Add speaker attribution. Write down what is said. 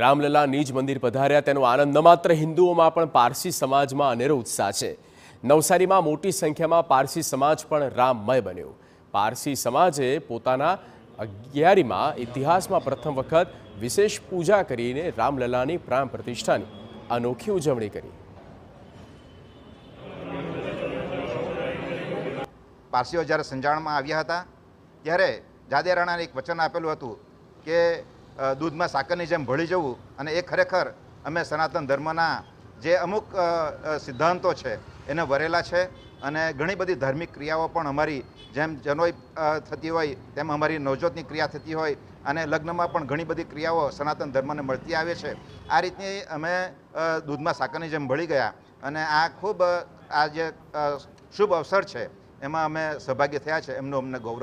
Speaker 1: રામલલા નિજ મંદિર પધાર્યા તેનો આનંદ ન માત્ર હિન્દુઓમાં પણ પારસી સમાજમાં અનેરો ઉત્સાહ છે નવસારીમાં મોટી સંખ્યામાં પારસી સમાજ પણ રામમય બન્યો પારસી સમાજે પોતાના અગિયારીમાં ઇતિહાસમાં પ્રથમ વખત વિશેષ પૂજા કરીને રામલલાની પ્રાણ પ્રતિષ્ઠાની અનોખી ઉજવણી કરી પારસીઓ જ્યારે
Speaker 2: સંજાણમાં આવ્યા હતા ત્યારે જાદે રાણાને એક વચન આપેલું હતું કે દૂધમાં સાકરની જેમ ભળી જવું અને એ ખરેખર અમે સનાતન ધર્મના જે અમુક સિદ્ધાંતો છે એને વરેલા છે અને ઘણી બધી ધાર્મિક ક્રિયાઓ પણ અમારી જેમ જનોઈ થતી હોય તેમ અમારી નવજોતની ક્રિયા થતી હોય અને લગ્નમાં પણ ઘણી બધી ક્રિયાઓ સનાતન ધર્મને મળતી આવે છે આ રીતની અમે દૂધમાં સાકરની જેમ ભળી ગયા અને આ ખૂબ આ જે શુભ અવસર છે એમાં અમે સહભાગી થયા છે એમનું અમને ગૌરવ